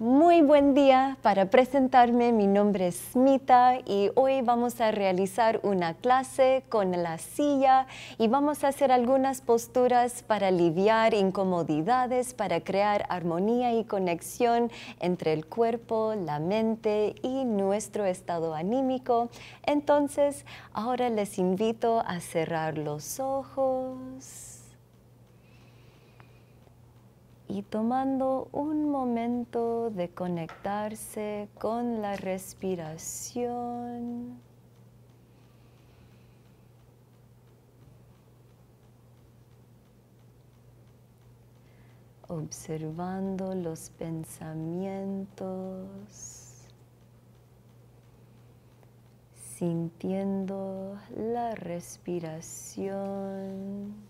Muy buen día para presentarme. Mi nombre es Mita y hoy vamos a realizar una clase con la silla y vamos a hacer algunas posturas para aliviar incomodidades, para crear armonía y conexión entre el cuerpo, la mente y nuestro estado anímico. Entonces, ahora les invito a cerrar los ojos y tomando un momento de conectarse con la respiración. observando los pensamientos, sintiendo la respiración.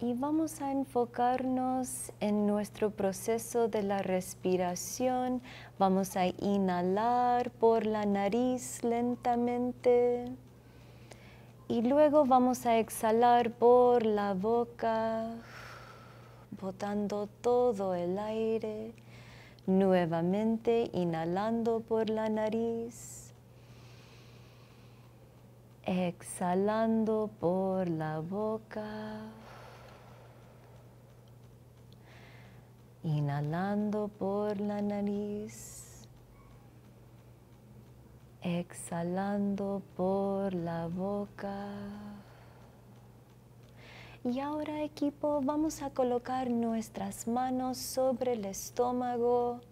y vamos a enfocarnos en nuestro proceso de la respiración. Vamos a inhalar por la nariz lentamente y luego vamos a exhalar por la boca, botando todo el aire. Nuevamente inhalando por la nariz, exhalando por la boca Inhalando por la nariz. Exhalando por la boca. Y ahora equipo, vamos a colocar nuestras manos sobre el estómago.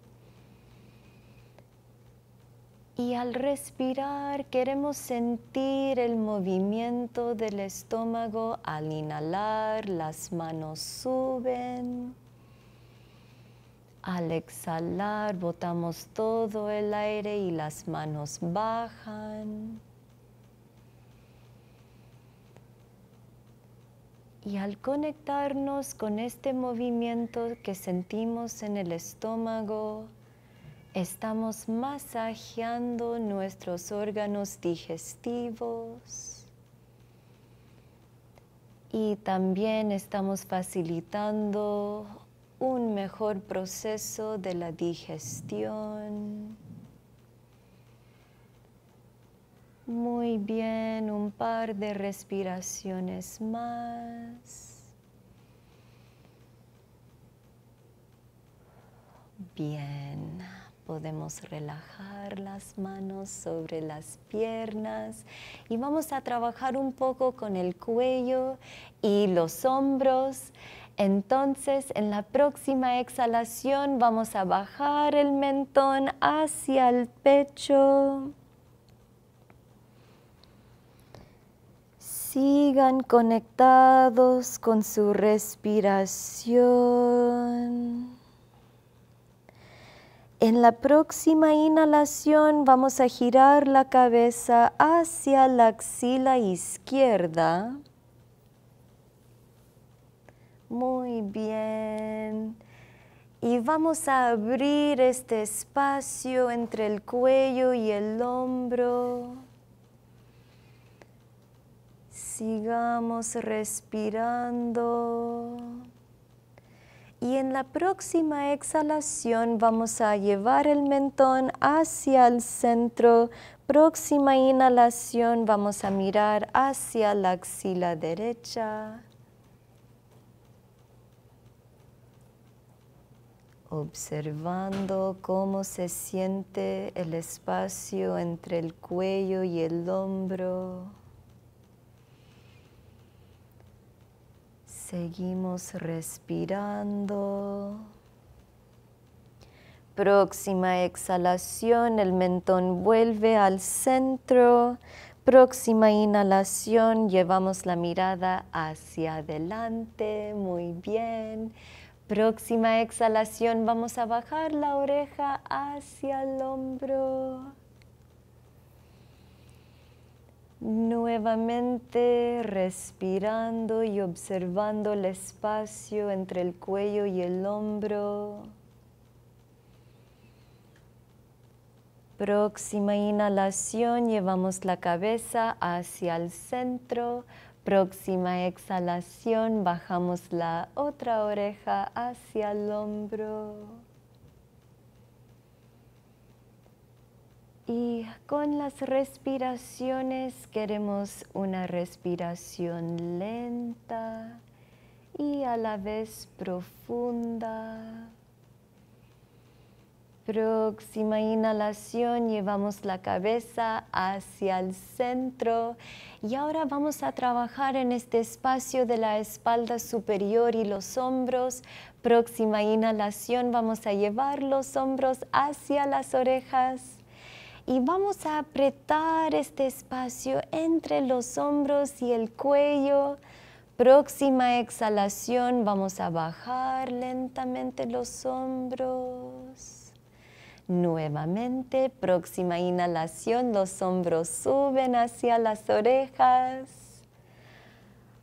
Y al respirar queremos sentir el movimiento del estómago. Al inhalar las manos suben. Al exhalar, botamos todo el aire y las manos bajan. Y al conectarnos con este movimiento que sentimos en el estómago, estamos masajeando nuestros órganos digestivos y también estamos facilitando un mejor proceso de la digestión. Muy bien, un par de respiraciones más. Bien, podemos relajar las manos sobre las piernas y vamos a trabajar un poco con el cuello y los hombros. Entonces, en la próxima exhalación vamos a bajar el mentón hacia el pecho. Sigan conectados con su respiración. En la próxima inhalación vamos a girar la cabeza hacia la axila izquierda. Muy bien. Y vamos a abrir este espacio entre el cuello y el hombro. Sigamos respirando. Y en la próxima exhalación vamos a llevar el mentón hacia el centro. Próxima inhalación vamos a mirar hacia la axila derecha. observando cómo se siente el espacio entre el cuello y el hombro. Seguimos respirando. Próxima exhalación, el mentón vuelve al centro. Próxima inhalación, llevamos la mirada hacia adelante. Muy bien. Próxima exhalación, vamos a bajar la oreja hacia el hombro. Nuevamente respirando y observando el espacio entre el cuello y el hombro. Próxima inhalación, llevamos la cabeza hacia el centro Próxima exhalación, bajamos la otra oreja hacia el hombro. Y con las respiraciones queremos una respiración lenta y a la vez profunda próxima inhalación llevamos la cabeza hacia el centro y ahora vamos a trabajar en este espacio de la espalda superior y los hombros. Próxima inhalación vamos a llevar los hombros hacia las orejas y vamos a apretar este espacio entre los hombros y el cuello. Próxima exhalación vamos a bajar lentamente los hombros Nuevamente, próxima inhalación, los hombros suben hacia las orejas,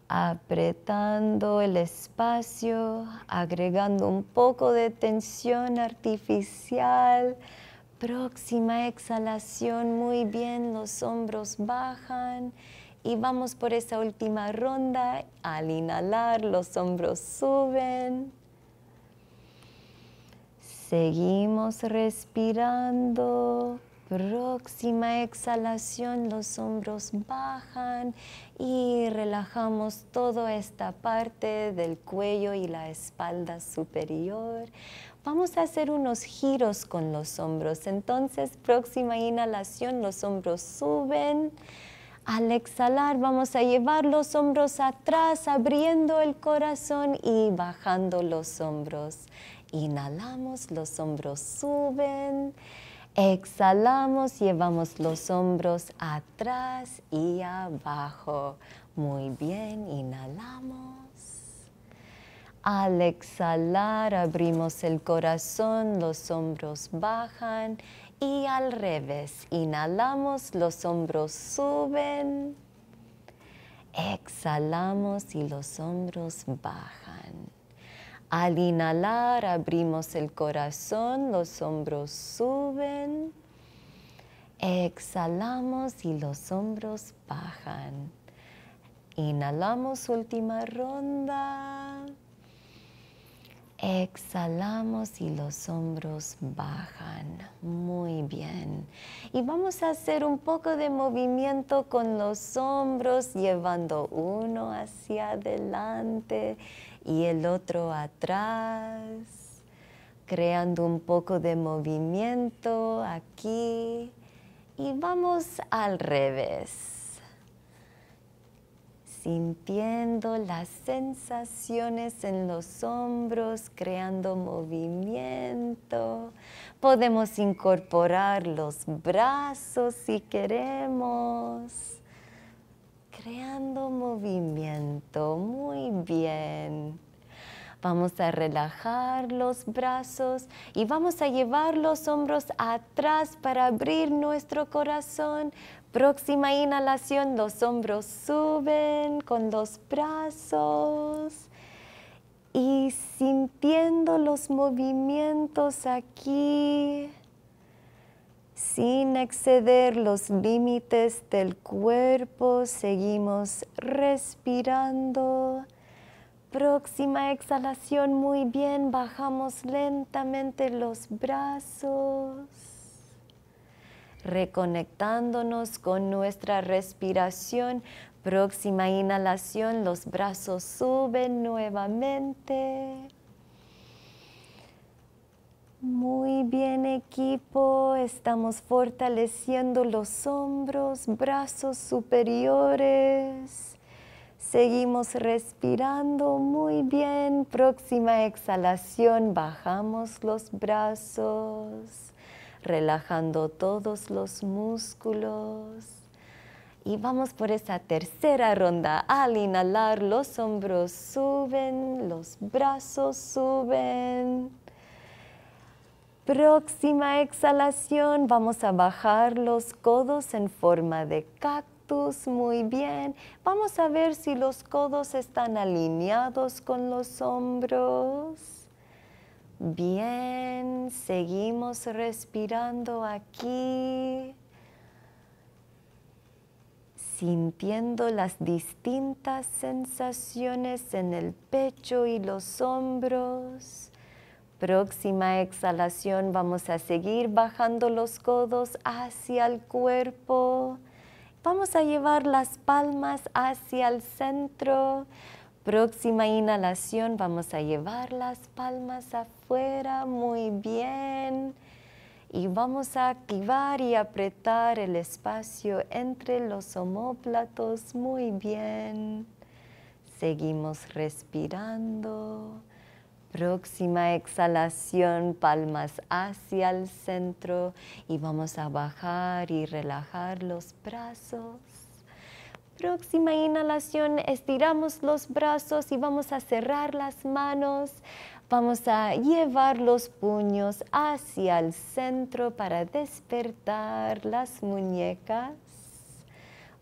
apretando el espacio, agregando un poco de tensión artificial. Próxima exhalación, muy bien, los hombros bajan y vamos por esa última ronda. Al inhalar, los hombros suben. Seguimos respirando. Próxima exhalación, los hombros bajan y relajamos toda esta parte del cuello y la espalda superior. Vamos a hacer unos giros con los hombros. Entonces, próxima inhalación, los hombros suben. Al exhalar vamos a llevar los hombros atrás, abriendo el corazón y bajando los hombros. Inhalamos, los hombros suben. Exhalamos, llevamos los hombros atrás y abajo. Muy bien, inhalamos. Al exhalar abrimos el corazón, los hombros bajan y al revés. Inhalamos, los hombros suben. Exhalamos y los hombros bajan. Al inhalar abrimos el corazón, los hombros suben. Exhalamos y los hombros bajan. Inhalamos última ronda. Exhalamos y los hombros bajan. Muy bien. Y vamos a hacer un poco de movimiento con los hombros, llevando uno hacia adelante y el otro atrás, creando un poco de movimiento aquí y vamos al revés, sintiendo las sensaciones en los hombros, creando movimiento. Podemos incorporar los brazos si queremos creando movimiento. Muy bien. Vamos a relajar los brazos y vamos a llevar los hombros atrás para abrir nuestro corazón. Próxima inhalación, los hombros suben con los brazos y sintiendo los movimientos aquí. Sin exceder los límites del cuerpo, seguimos respirando. Próxima exhalación, muy bien, bajamos lentamente los brazos, reconectándonos con nuestra respiración. Próxima inhalación, los brazos suben nuevamente. Muy bien equipo, estamos fortaleciendo los hombros, brazos superiores. Seguimos respirando muy bien. Próxima exhalación, bajamos los brazos, relajando todos los músculos. Y vamos por esa tercera ronda. Al inhalar, los hombros suben, los brazos suben. Próxima exhalación, vamos a bajar los codos en forma de cactus, muy bien. Vamos a ver si los codos están alineados con los hombros. Bien, seguimos respirando aquí, sintiendo las distintas sensaciones en el pecho y los hombros Próxima exhalación vamos a seguir bajando los codos hacia el cuerpo. Vamos a llevar las palmas hacia el centro. Próxima inhalación vamos a llevar las palmas afuera. Muy bien. Y vamos a activar y apretar el espacio entre los homóplatos. Muy bien. Seguimos respirando. Próxima exhalación, palmas hacia el centro y vamos a bajar y relajar los brazos. Próxima inhalación, estiramos los brazos y vamos a cerrar las manos. Vamos a llevar los puños hacia el centro para despertar las muñecas.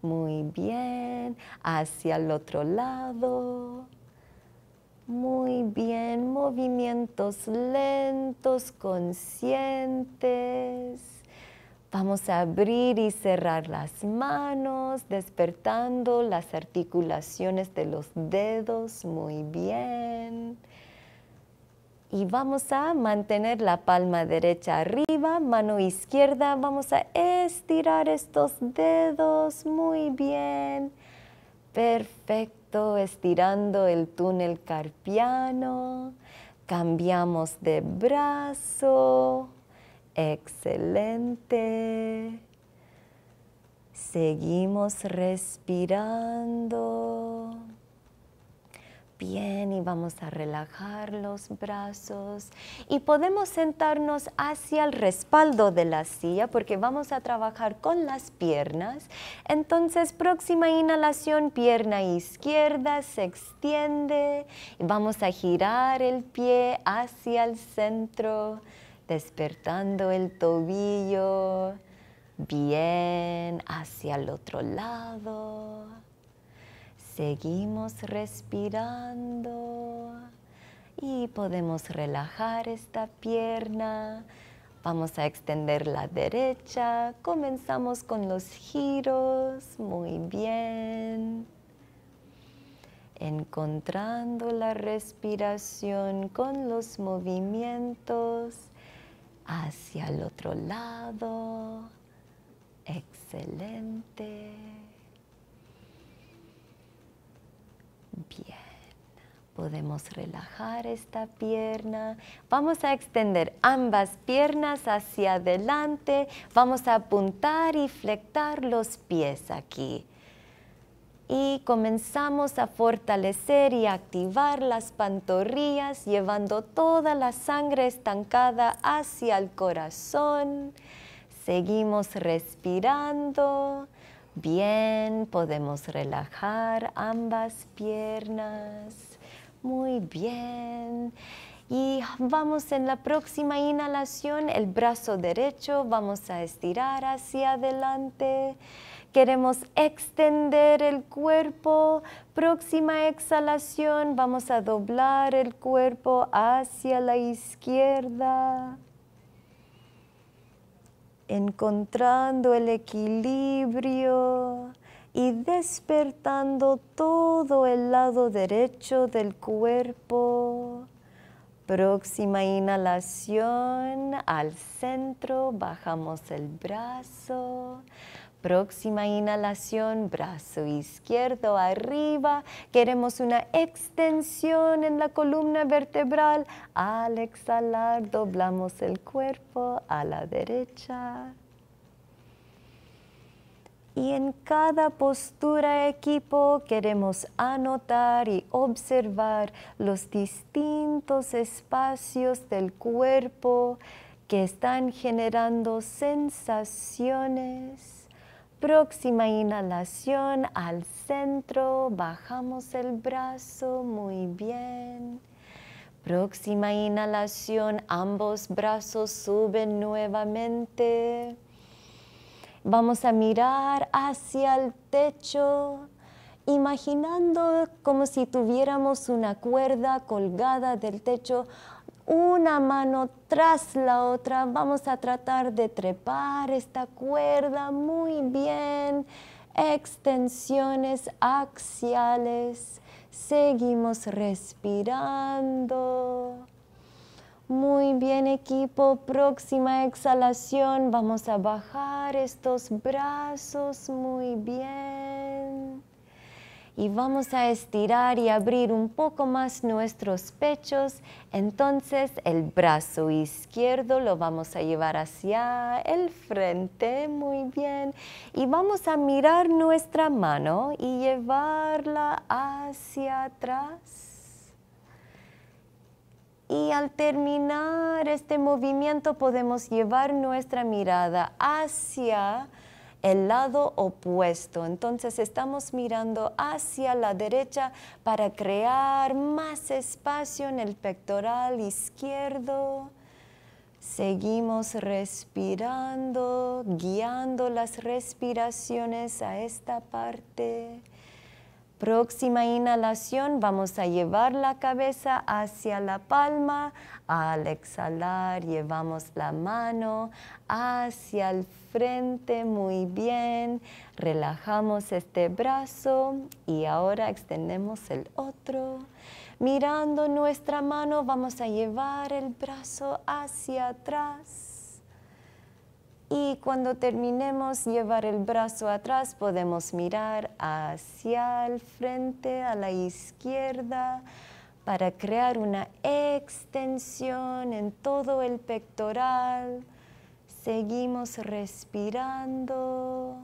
Muy bien, hacia el otro lado. Muy bien, movimientos lentos, conscientes. Vamos a abrir y cerrar las manos, despertando las articulaciones de los dedos. Muy bien. Y vamos a mantener la palma derecha arriba, mano izquierda. Vamos a estirar estos dedos. Muy bien. Perfecto estirando el túnel carpiano, cambiamos de brazo, excelente, seguimos respirando bien y vamos a relajar los brazos y podemos sentarnos hacia el respaldo de la silla porque vamos a trabajar con las piernas. Entonces, próxima inhalación, pierna izquierda se extiende y vamos a girar el pie hacia el centro, despertando el tobillo. Bien, hacia el otro lado. Seguimos respirando y podemos relajar esta pierna. Vamos a extender la derecha. Comenzamos con los giros. Muy bien. Encontrando la respiración con los movimientos hacia el otro lado. Excelente. Podemos relajar esta pierna. Vamos a extender ambas piernas hacia adelante. Vamos a apuntar y flectar los pies aquí. Y comenzamos a fortalecer y activar las pantorrillas, llevando toda la sangre estancada hacia el corazón. Seguimos respirando. Bien, podemos relajar ambas piernas. Muy bien. Y vamos en la próxima inhalación, el brazo derecho, vamos a estirar hacia adelante. Queremos extender el cuerpo. Próxima exhalación, vamos a doblar el cuerpo hacia la izquierda. Encontrando el equilibrio y despertando todo el lado derecho del cuerpo. Próxima inhalación al centro, bajamos el brazo. Próxima inhalación, brazo izquierdo arriba. Queremos una extensión en la columna vertebral. Al exhalar, doblamos el cuerpo a la derecha. Y en cada postura equipo queremos anotar y observar los distintos espacios del cuerpo que están generando sensaciones. Próxima inhalación al centro, bajamos el brazo, muy bien. Próxima inhalación, ambos brazos suben nuevamente. Vamos a mirar hacia el techo, imaginando como si tuviéramos una cuerda colgada del techo, una mano tras la otra. Vamos a tratar de trepar esta cuerda muy bien. Extensiones axiales. Seguimos respirando. Muy bien equipo, próxima exhalación. Vamos a bajar estos brazos muy bien. Y vamos a estirar y abrir un poco más nuestros pechos. Entonces el brazo izquierdo lo vamos a llevar hacia el frente. Muy bien. Y vamos a mirar nuestra mano y llevarla hacia atrás y al terminar este movimiento podemos llevar nuestra mirada hacia el lado opuesto. Entonces estamos mirando hacia la derecha para crear más espacio en el pectoral izquierdo. Seguimos respirando, guiando las respiraciones a esta parte. Próxima inhalación, vamos a llevar la cabeza hacia la palma. Al exhalar, llevamos la mano hacia el frente. Muy bien. Relajamos este brazo y ahora extendemos el otro. Mirando nuestra mano, vamos a llevar el brazo hacia atrás y cuando terminemos llevar el brazo atrás, podemos mirar hacia el frente, a la izquierda, para crear una extensión en todo el pectoral. Seguimos respirando.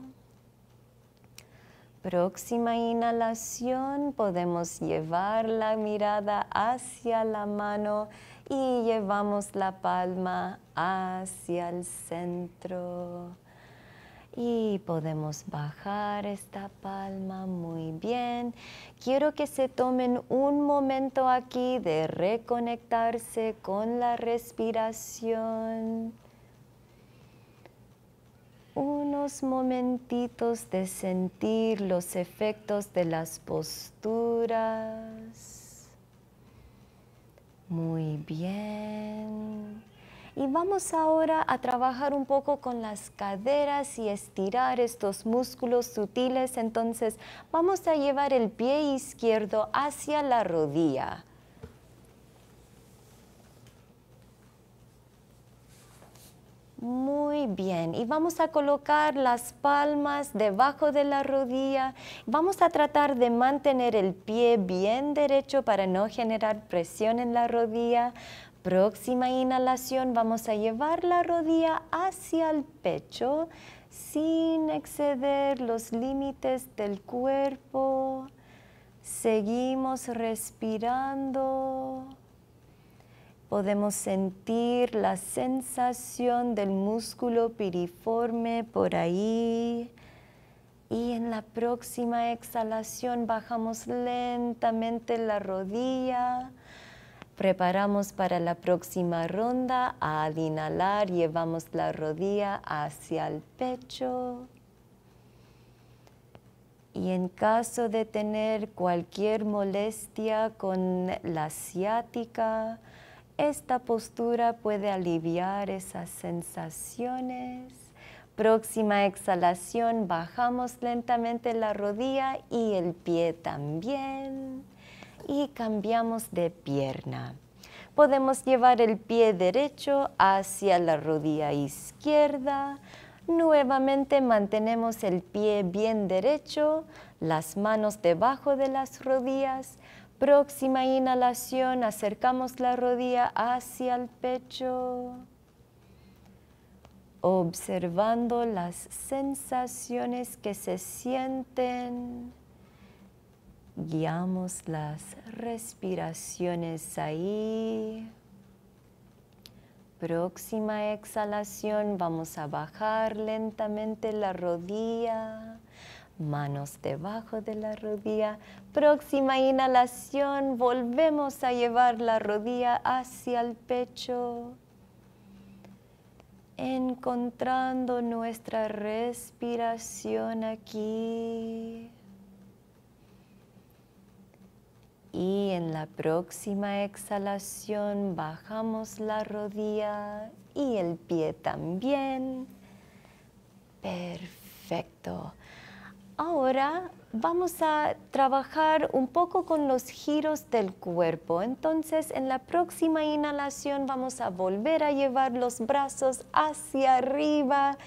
Próxima inhalación, podemos llevar la mirada hacia la mano y llevamos la palma hacia el centro. Y podemos bajar esta palma muy bien. Quiero que se tomen un momento aquí de reconectarse con la respiración. Unos momentitos de sentir los efectos de las posturas. Muy bien. Y vamos ahora a trabajar un poco con las caderas y estirar estos músculos sutiles. Entonces vamos a llevar el pie izquierdo hacia la rodilla. Muy bien, y vamos a colocar las palmas debajo de la rodilla. Vamos a tratar de mantener el pie bien derecho para no generar presión en la rodilla. Próxima inhalación, vamos a llevar la rodilla hacia el pecho sin exceder los límites del cuerpo. Seguimos respirando podemos sentir la sensación del músculo piriforme por ahí. Y en la próxima exhalación bajamos lentamente la rodilla. Preparamos para la próxima ronda. Al inhalar llevamos la rodilla hacia el pecho. Y en caso de tener cualquier molestia con la ciática, esta postura puede aliviar esas sensaciones. Próxima exhalación, bajamos lentamente la rodilla y el pie también. Y cambiamos de pierna. Podemos llevar el pie derecho hacia la rodilla izquierda. Nuevamente mantenemos el pie bien derecho, las manos debajo de las rodillas Próxima inhalación, acercamos la rodilla hacia el pecho, observando las sensaciones que se sienten. Guiamos las respiraciones ahí. Próxima exhalación, vamos a bajar lentamente la rodilla manos debajo de la rodilla. Próxima inhalación, volvemos a llevar la rodilla hacia el pecho, encontrando nuestra respiración aquí. Y en la próxima exhalación bajamos la rodilla y el pie también. Perfecto. Ahora vamos a trabajar un poco con los giros del cuerpo. Entonces, en la próxima inhalación vamos a volver a llevar los brazos hacia arriba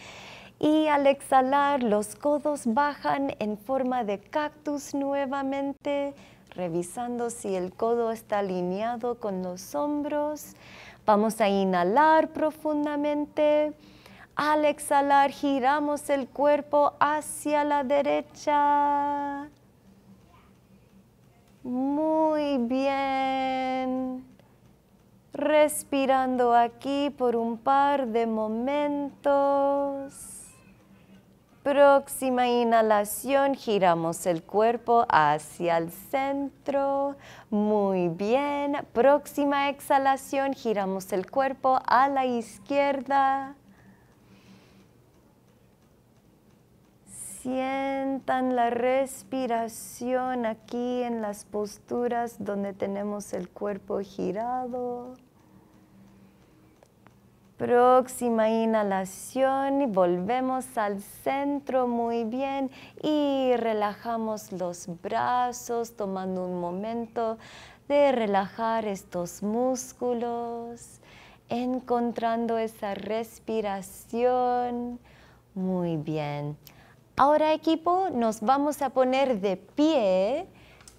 y al exhalar los codos bajan en forma de cactus nuevamente, revisando si el codo está alineado con los hombros. Vamos a inhalar profundamente al exhalar, giramos el cuerpo hacia la derecha. Muy bien. Respirando aquí por un par de momentos. Próxima inhalación, giramos el cuerpo hacia el centro. Muy bien. Próxima exhalación, giramos el cuerpo a la izquierda. Sientan la respiración aquí en las posturas donde tenemos el cuerpo girado. Próxima inhalación y volvemos al centro muy bien y relajamos los brazos tomando un momento de relajar estos músculos, encontrando esa respiración. Muy bien. Ahora equipo, nos vamos a poner de pie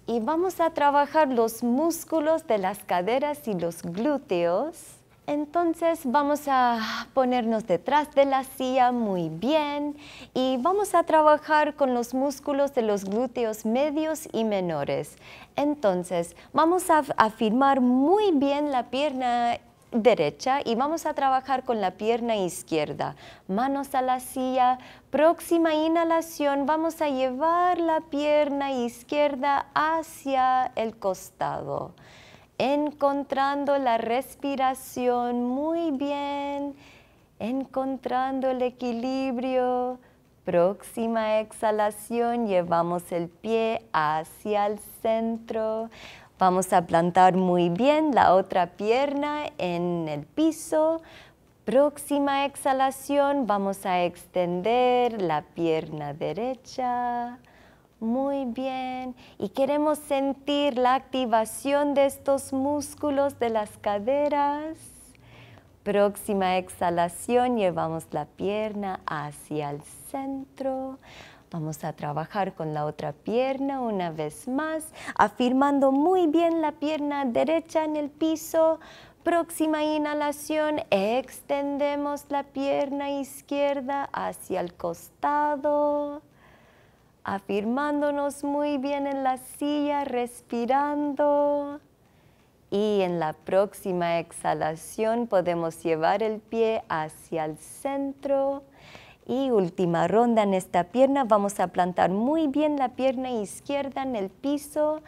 y vamos a trabajar los músculos de las caderas y los glúteos. Entonces vamos a ponernos detrás de la silla muy bien y vamos a trabajar con los músculos de los glúteos medios y menores. Entonces vamos a afirmar muy bien la pierna derecha y vamos a trabajar con la pierna izquierda. Manos a la silla, próxima inhalación vamos a llevar la pierna izquierda hacia el costado. Encontrando la respiración muy bien, encontrando el equilibrio. Próxima exhalación, llevamos el pie hacia el centro. Vamos a plantar muy bien la otra pierna en el piso. Próxima exhalación, vamos a extender la pierna derecha. Muy bien. Y queremos sentir la activación de estos músculos de las caderas. Próxima exhalación, llevamos la pierna hacia el centro. Vamos a trabajar con la otra pierna una vez más, afirmando muy bien la pierna derecha en el piso. Próxima inhalación, extendemos la pierna izquierda hacia el costado, afirmándonos muy bien en la silla, respirando. Y en la próxima exhalación podemos llevar el pie hacia el centro, y última ronda en esta pierna, vamos a plantar muy bien la pierna izquierda en el piso.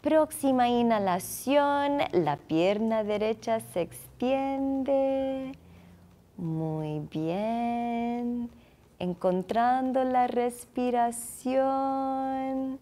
Próxima inhalación, la pierna derecha se extiende. Muy bien. Encontrando la respiración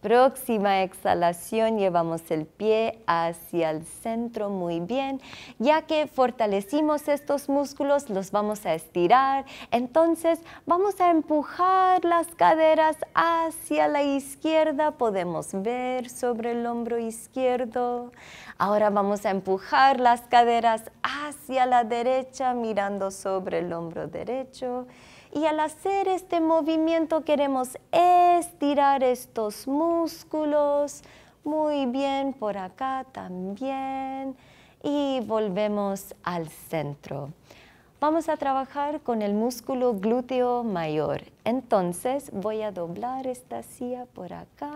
próxima exhalación llevamos el pie hacia el centro muy bien. Ya que fortalecimos estos músculos, los vamos a estirar. Entonces vamos a empujar las caderas hacia la izquierda. Podemos ver sobre el hombro izquierdo. Ahora vamos a empujar las caderas hacia la derecha mirando sobre el hombro derecho. Y al hacer este movimiento queremos estirar estos músculos. Muy bien, por acá también. Y volvemos al centro. Vamos a trabajar con el músculo glúteo mayor. Entonces voy a doblar esta silla por acá.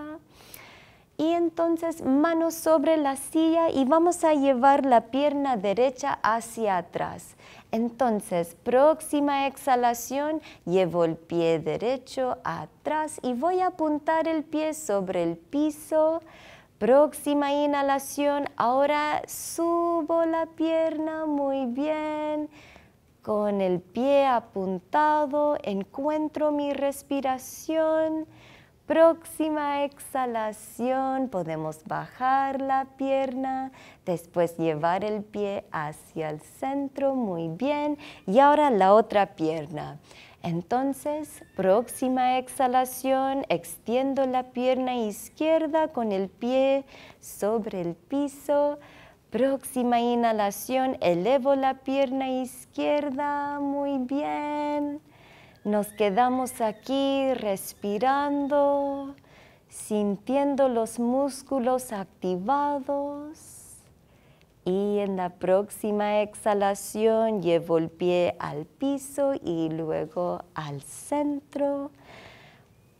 Y entonces manos sobre la silla y vamos a llevar la pierna derecha hacia atrás. Entonces, próxima exhalación, llevo el pie derecho atrás y voy a apuntar el pie sobre el piso. Próxima inhalación, ahora subo la pierna muy bien. Con el pie apuntado encuentro mi respiración. Próxima exhalación, podemos bajar la pierna, después llevar el pie hacia el centro, muy bien. Y ahora la otra pierna. Entonces, próxima exhalación, extiendo la pierna izquierda con el pie sobre el piso. Próxima inhalación, elevo la pierna izquierda, muy bien. Nos quedamos aquí respirando, sintiendo los músculos activados. Y en la próxima exhalación llevo el pie al piso y luego al centro.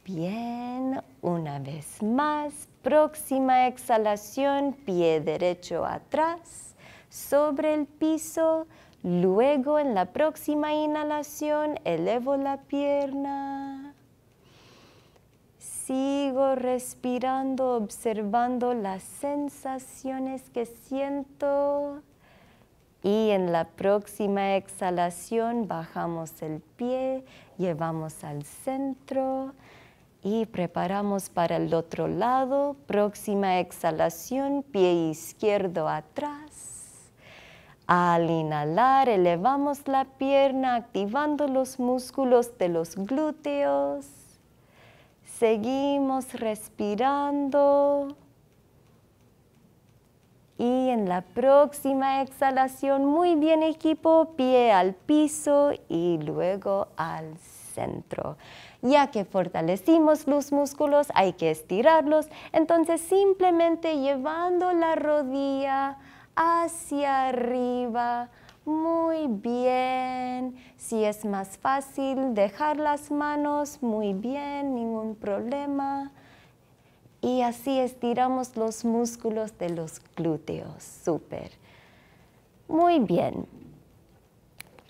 Bien, una vez más. Próxima exhalación, pie derecho atrás, sobre el piso Luego en la próxima inhalación elevo la pierna. Sigo respirando, observando las sensaciones que siento. Y en la próxima exhalación bajamos el pie, llevamos al centro y preparamos para el otro lado. Próxima exhalación, pie izquierdo atrás al inhalar, elevamos la pierna activando los músculos de los glúteos. Seguimos respirando. Y en la próxima exhalación, muy bien equipo, pie al piso y luego al centro. Ya que fortalecimos los músculos, hay que estirarlos. Entonces simplemente llevando la rodilla hacia arriba. Muy bien. Si es más fácil dejar las manos, muy bien, ningún problema. Y así estiramos los músculos de los glúteos. Súper. Muy bien.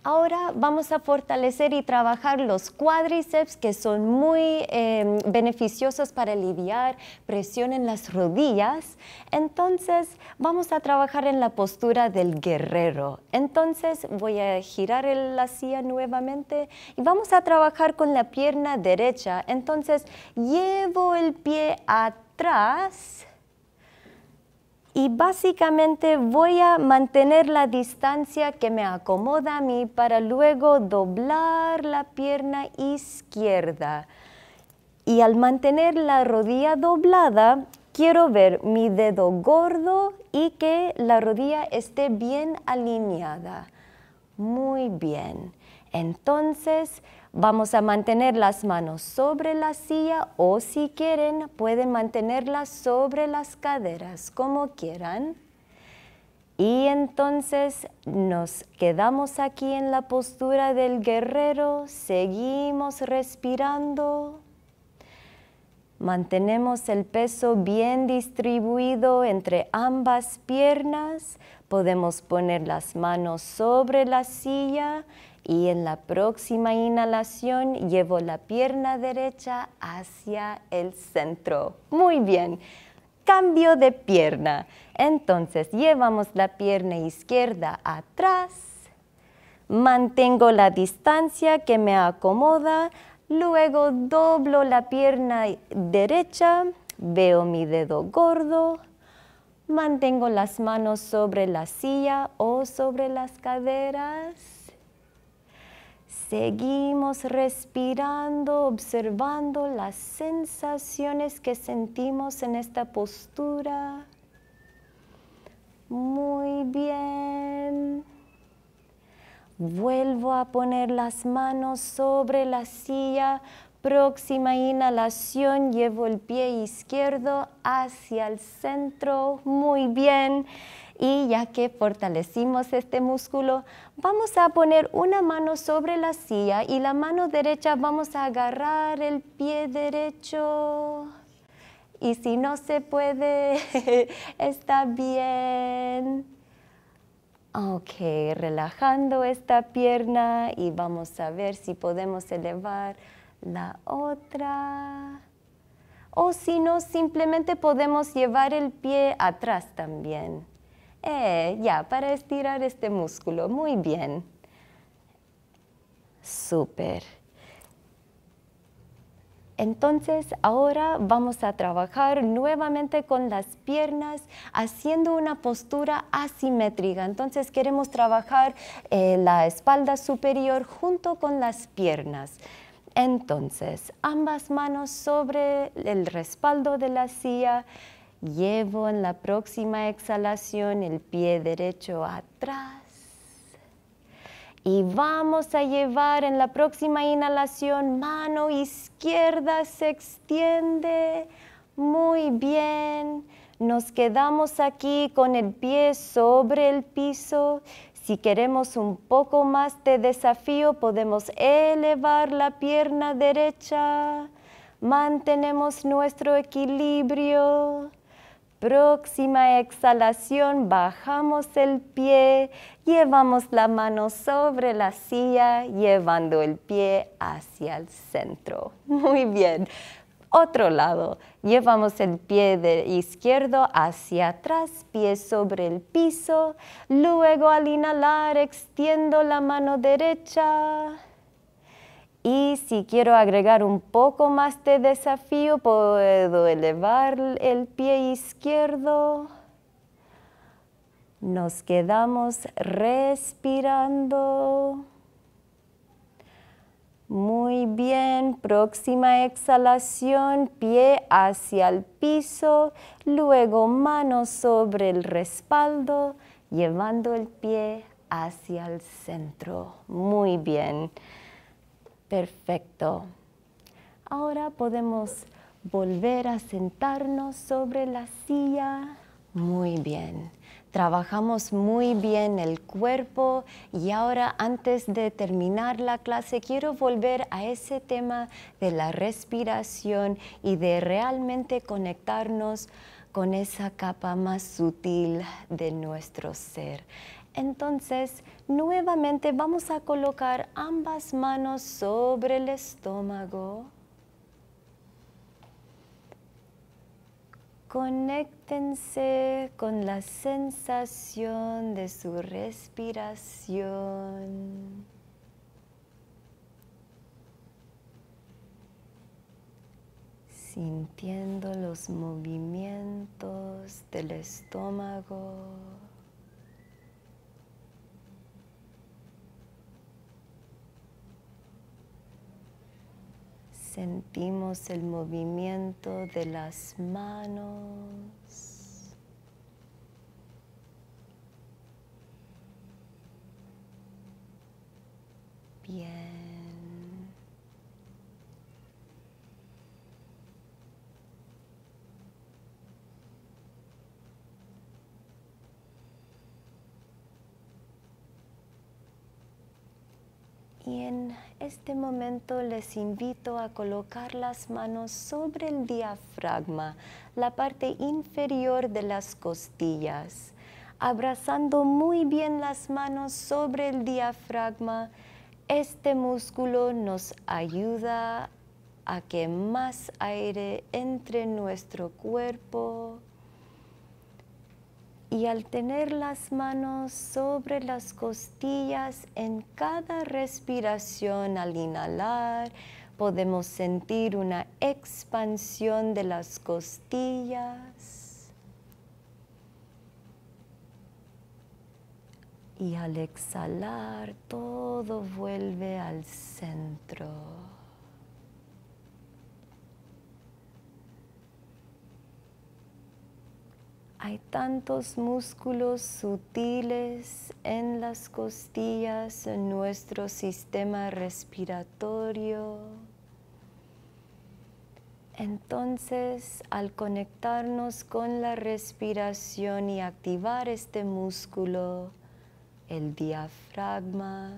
Ahora vamos a fortalecer y trabajar los cuádriceps que son muy em, beneficiosos para aliviar presión en las rodillas. Entonces vamos a trabajar en la postura del guerrero. Entonces voy a girar el, la silla nuevamente y vamos a trabajar con la pierna derecha. Entonces llevo el pie atrás y básicamente voy a mantener la distancia que me acomoda a mí para luego doblar la pierna izquierda. Y al mantener la rodilla doblada, quiero ver mi dedo gordo y que la rodilla esté bien alineada. Muy bien. Entonces, Vamos a mantener las manos sobre la silla o si quieren pueden mantenerlas sobre las caderas, como quieran. Y entonces nos quedamos aquí en la postura del guerrero, seguimos respirando. Mantenemos el peso bien distribuido entre ambas piernas. Podemos poner las manos sobre la silla y en la próxima inhalación llevo la pierna derecha hacia el centro. Muy bien. Cambio de pierna. Entonces llevamos la pierna izquierda atrás. Mantengo la distancia que me acomoda. Luego doblo la pierna derecha. Veo mi dedo gordo. Mantengo las manos sobre la silla o sobre las caderas Seguimos respirando, observando las sensaciones que sentimos en esta postura. Muy bien. Vuelvo a poner las manos sobre la silla. Próxima inhalación, llevo el pie izquierdo hacia el centro. Muy bien. Y ya que fortalecimos este músculo, vamos a poner una mano sobre la silla y la mano derecha vamos a agarrar el pie derecho. Y si no se puede, está bien. Ok, relajando esta pierna y vamos a ver si podemos elevar la otra. O si no, simplemente podemos llevar el pie atrás también. Eh, ya, para estirar este músculo. Muy bien. Súper. Entonces, ahora vamos a trabajar nuevamente con las piernas, haciendo una postura asimétrica. Entonces, queremos trabajar eh, la espalda superior junto con las piernas. Entonces, ambas manos sobre el respaldo de la silla Llevo en la próxima exhalación el pie derecho atrás. Y vamos a llevar en la próxima inhalación mano izquierda se extiende. Muy bien. Nos quedamos aquí con el pie sobre el piso. Si queremos un poco más de desafío, podemos elevar la pierna derecha. Mantenemos nuestro equilibrio Próxima exhalación, bajamos el pie, llevamos la mano sobre la silla, llevando el pie hacia el centro. Muy bien. Otro lado, llevamos el pie de izquierdo hacia atrás, pie sobre el piso. Luego al inhalar, extiendo la mano derecha y si quiero agregar un poco más de desafío, puedo elevar el pie izquierdo. Nos quedamos respirando. Muy bien, próxima exhalación, pie hacia el piso, luego mano sobre el respaldo, llevando el pie hacia el centro. Muy bien. Perfecto. Ahora podemos volver a sentarnos sobre la silla. Muy bien. Trabajamos muy bien el cuerpo y ahora antes de terminar la clase quiero volver a ese tema de la respiración y de realmente conectarnos con esa capa más sutil de nuestro ser. Entonces, nuevamente vamos a colocar ambas manos sobre el estómago. Conéctense con la sensación de su respiración. Sintiendo los movimientos del estómago. Sentimos el movimiento de las manos. Bien. Y en este momento les invito a colocar las manos sobre el diafragma, la parte inferior de las costillas, abrazando muy bien las manos sobre el diafragma. Este músculo nos ayuda a que más aire entre nuestro cuerpo y al tener las manos sobre las costillas en cada respiración al inhalar, podemos sentir una expansión de las costillas. Y al exhalar, todo vuelve al centro. Hay tantos músculos sutiles en las costillas, en nuestro sistema respiratorio. Entonces, al conectarnos con la respiración y activar este músculo, el diafragma,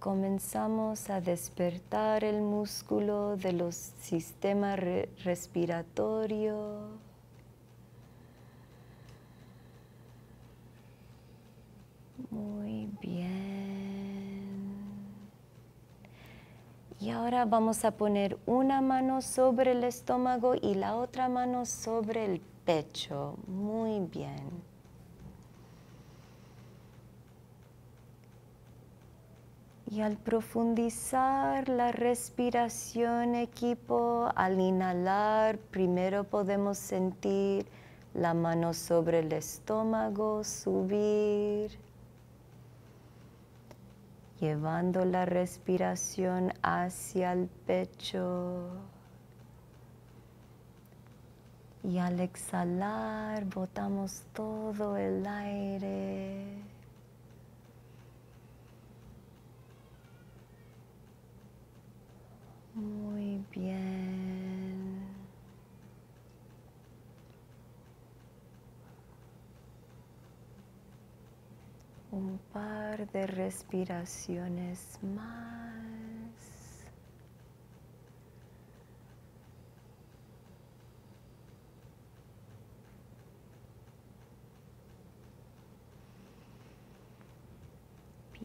comenzamos a despertar el músculo de los sistemas respiratorio. Muy bien. Y ahora vamos a poner una mano sobre el estómago y la otra mano sobre el pecho. Muy bien. Y al profundizar la respiración, equipo, al inhalar, primero podemos sentir la mano sobre el estómago, subir llevando la respiración hacia el pecho. Y al exhalar botamos todo el aire. Muy bien. Un par de respiraciones más.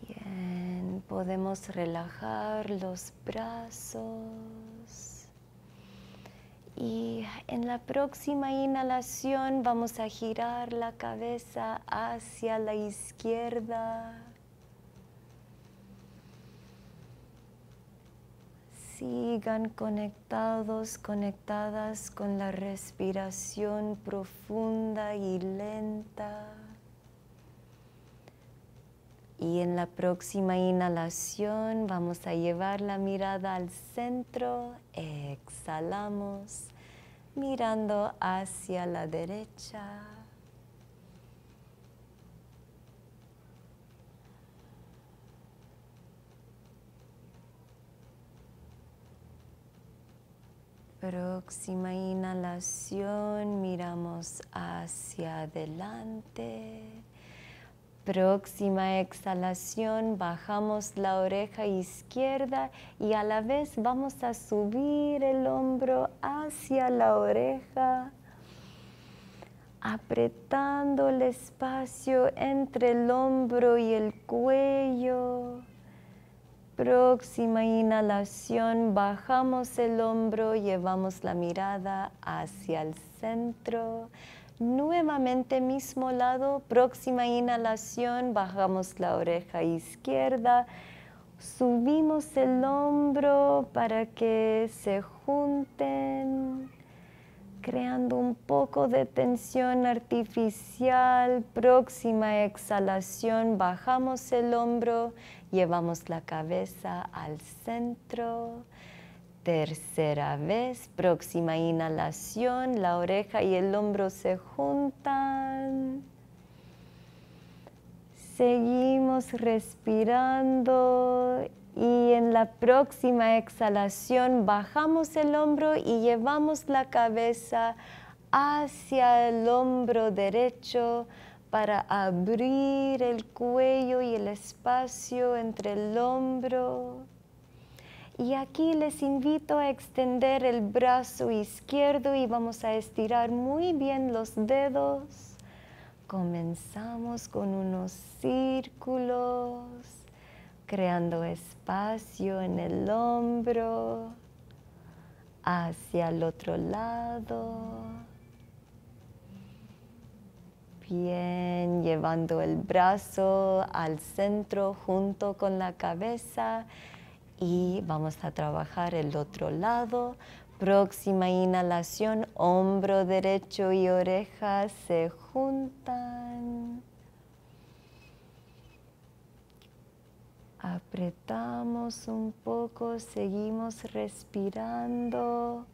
Bien, podemos relajar los brazos. Y en la próxima inhalación vamos a girar la cabeza hacia la izquierda. Sigan conectados, conectadas con la respiración profunda y lenta. Y en la próxima inhalación vamos a llevar la mirada al centro. Exhalamos mirando hacia la derecha. Próxima inhalación, miramos hacia adelante próxima exhalación bajamos la oreja izquierda y a la vez vamos a subir el hombro hacia la oreja, apretando el espacio entre el hombro y el cuello. Próxima inhalación, bajamos el hombro, llevamos la mirada hacia el centro Nuevamente mismo lado, próxima inhalación, bajamos la oreja izquierda, subimos el hombro para que se junten, creando un poco de tensión artificial. Próxima exhalación, bajamos el hombro, llevamos la cabeza al centro Tercera vez, próxima inhalación, la oreja y el hombro se juntan. Seguimos respirando y en la próxima exhalación bajamos el hombro y llevamos la cabeza hacia el hombro derecho para abrir el cuello y el espacio entre el hombro. Y aquí les invito a extender el brazo izquierdo y vamos a estirar muy bien los dedos. Comenzamos con unos círculos, creando espacio en el hombro, hacia el otro lado. Bien, llevando el brazo al centro junto con la cabeza y vamos a trabajar el otro lado. Próxima inhalación, hombro derecho y oreja se juntan. Apretamos un poco, seguimos respirando.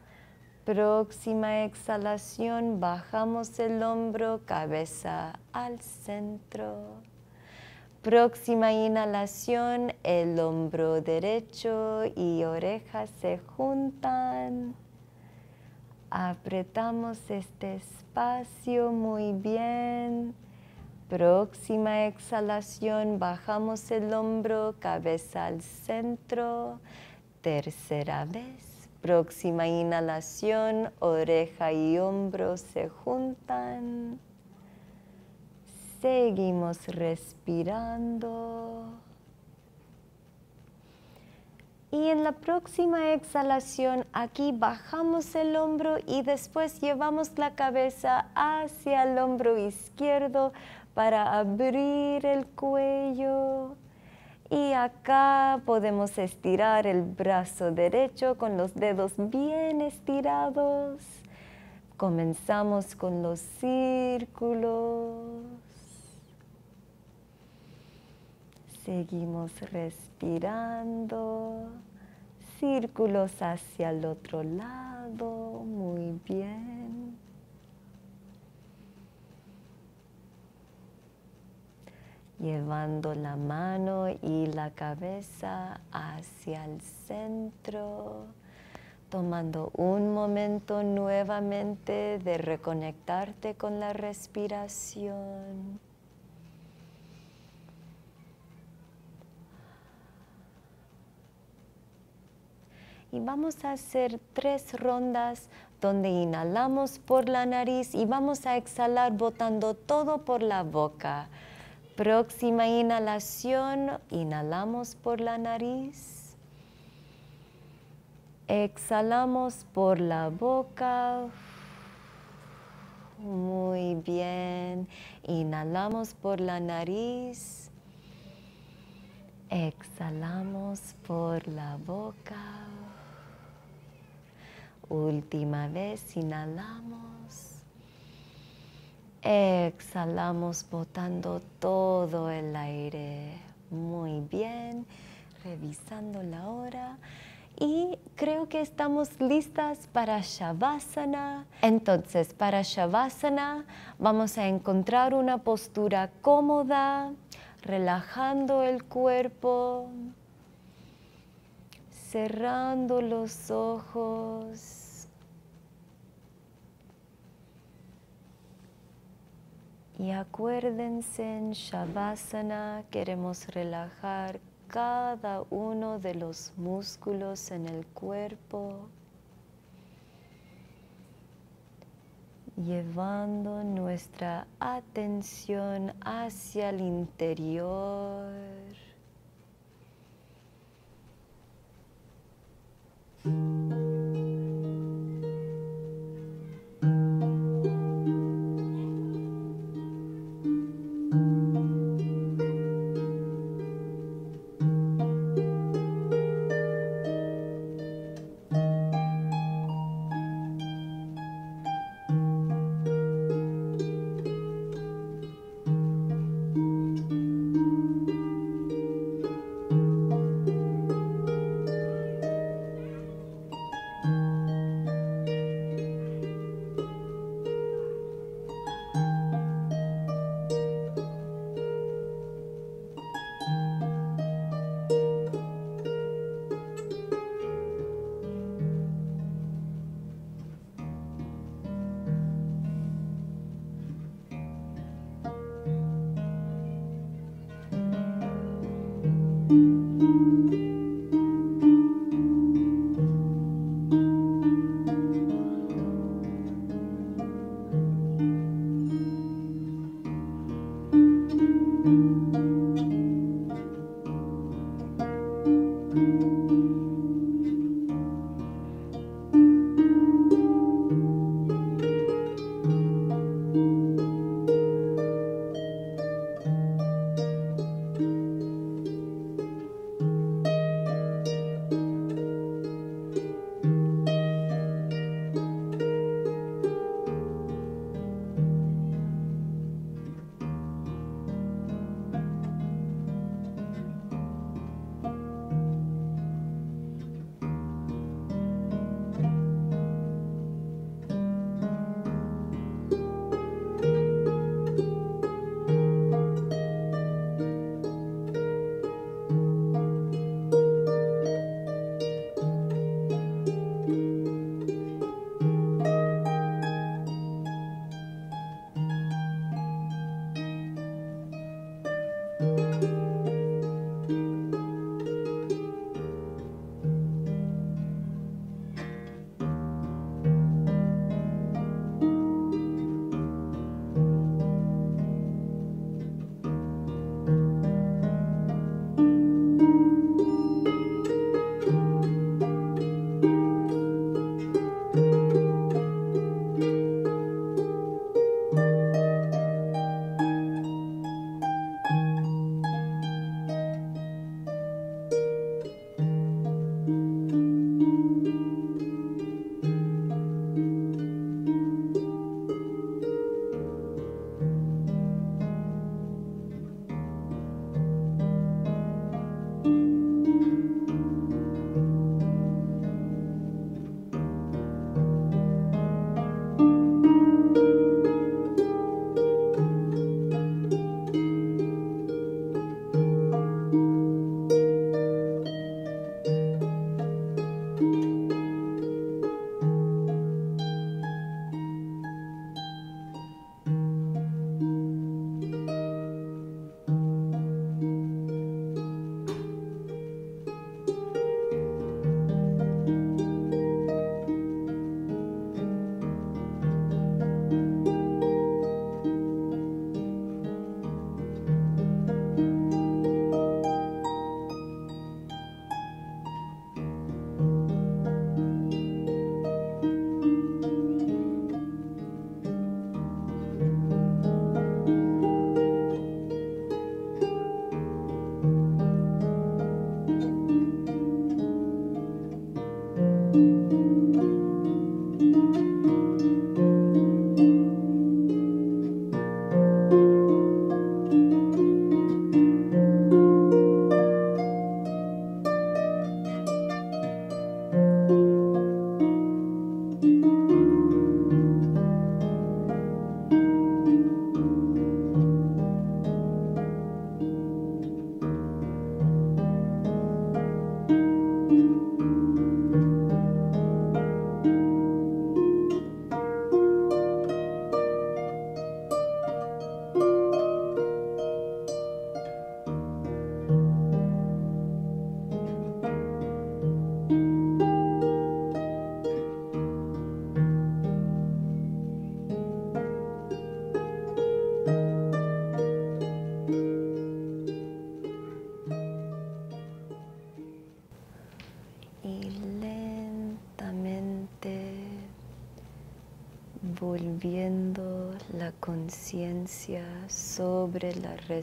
Próxima exhalación, bajamos el hombro, cabeza al centro. Próxima inhalación, el hombro derecho y oreja se juntan. Apretamos este espacio muy bien. Próxima exhalación, bajamos el hombro, cabeza al centro. Tercera vez. Próxima inhalación, oreja y hombro se juntan. Seguimos respirando. Y en la próxima exhalación, aquí bajamos el hombro y después llevamos la cabeza hacia el hombro izquierdo para abrir el cuello. Y acá podemos estirar el brazo derecho con los dedos bien estirados. Comenzamos con los círculos. Seguimos respirando. Círculos hacia el otro lado. Muy bien. Llevando la mano y la cabeza hacia el centro. Tomando un momento nuevamente de reconectarte con la respiración. y vamos a hacer tres rondas donde inhalamos por la nariz y vamos a exhalar botando todo por la boca. Próxima inhalación, inhalamos por la nariz. Exhalamos por la boca. Muy bien. Inhalamos por la nariz. Exhalamos por la boca. Última vez, inhalamos. Exhalamos botando todo el aire. Muy bien, revisando la hora. Y creo que estamos listas para Shavasana. Entonces, para Shavasana vamos a encontrar una postura cómoda, relajando el cuerpo cerrando los ojos. Y acuérdense en Shavasana queremos relajar cada uno de los músculos en el cuerpo, llevando nuestra atención hacia el interior. thank you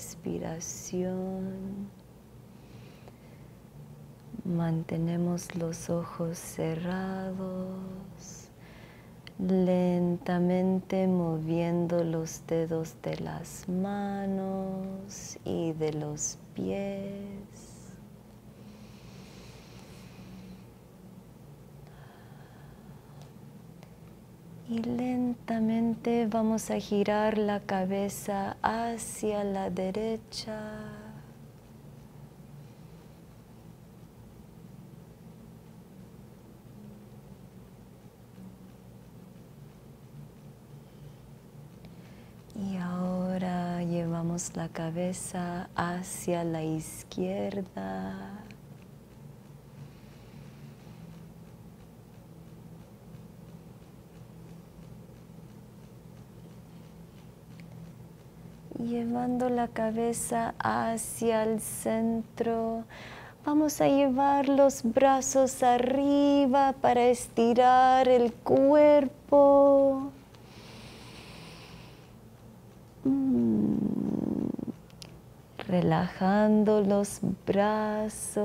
respiración. Mantenemos los ojos cerrados, lentamente moviendo los dedos de las manos y de los pies. Y lentamente vamos a girar la cabeza hacia la derecha. Y ahora llevamos la cabeza hacia la izquierda. llevando la cabeza hacia el centro. Vamos a llevar los brazos arriba para estirar el cuerpo. Mm. Relajando los brazos.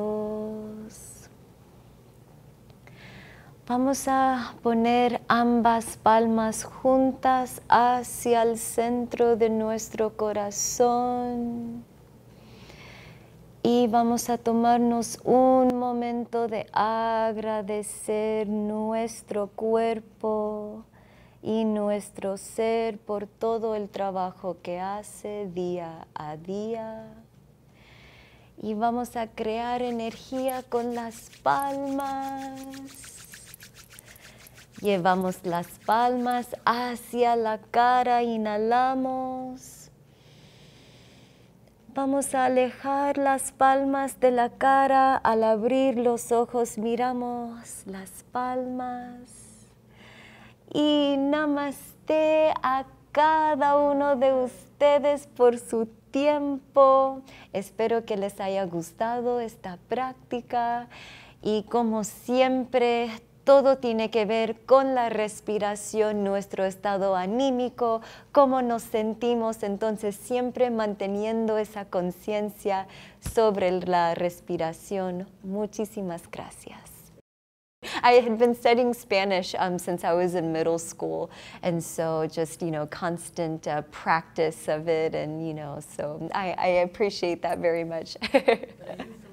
Vamos a poner ambas palmas juntas hacia el centro de nuestro corazón. Y vamos a tomarnos un momento de agradecer nuestro cuerpo y nuestro ser por todo el trabajo que hace día a día. Y vamos a crear energía con las palmas Llevamos las palmas hacia la cara, inhalamos. Vamos a alejar las palmas de la cara. Al abrir los ojos miramos las palmas. Y namaste a cada uno de ustedes por su tiempo. Espero que les haya gustado esta práctica. Y como siempre, todo tiene que ver con la respiración, nuestro estado anímico, cómo nos sentimos, entonces siempre manteniendo esa conciencia sobre la respiración. Muchísimas gracias. I had been studying Spanish um, since I was in middle school, and so just you know constant uh, practice of it, and you know, so I, I appreciate that very much.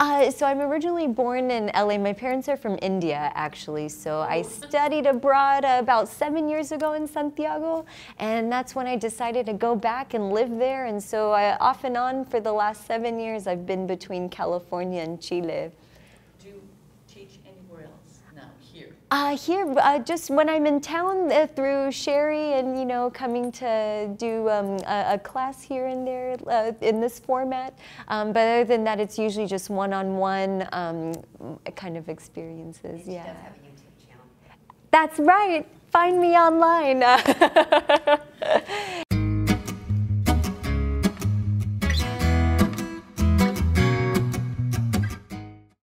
Uh, so I'm originally born in LA. My parents are from India, actually. So I studied abroad uh, about seven years ago in Santiago, and that's when I decided to go back and live there. And so I, uh, off and on for the last seven years, I've been between California and Chile. Uh, here, uh, just when I'm in town uh, through Sherry and, you know, coming to do um, a, a, class here and there uh, in this format. Um, but other than that, it's usually just one-on-one -on -one, um, kind of experiences, yeah. That's right. Find me online.